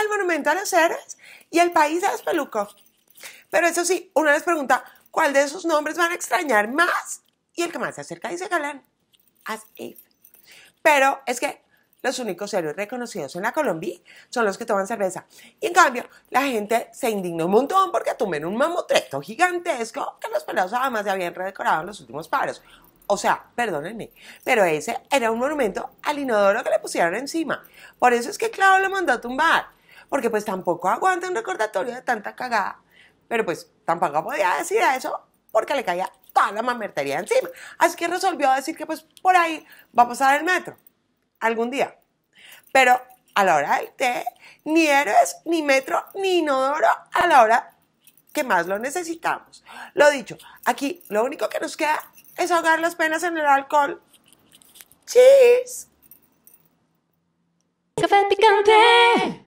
el monumento a los héroes y el país de los Pelucos, Pero eso sí, una les pregunta, ¿cuál de esos nombres van a extrañar más? Y el que más se acerca dice Galán. As if. Pero es que los únicos héroes reconocidos en la Colombia son los que toman cerveza. Y en cambio, la gente se indignó un montón porque tumben un mamotreto gigantesco que los pelados además se habían redecorado en los últimos paros. O sea, perdónenme, pero ese era un monumento al inodoro que le pusieron encima. Por eso es que Clau lo mandó a tumbar, porque pues tampoco aguanta un recordatorio de tanta cagada. Pero pues tampoco podía decir eso porque le caía toda la mamertería encima. Así que resolvió decir que pues por ahí va a pasar el metro, algún día. Pero a la hora del té, ni héroes, ni metro, ni inodoro a la hora que más lo necesitamos. Lo dicho, aquí lo único que nos queda ahogar las penas en el alcohol. Cheers. Café picante.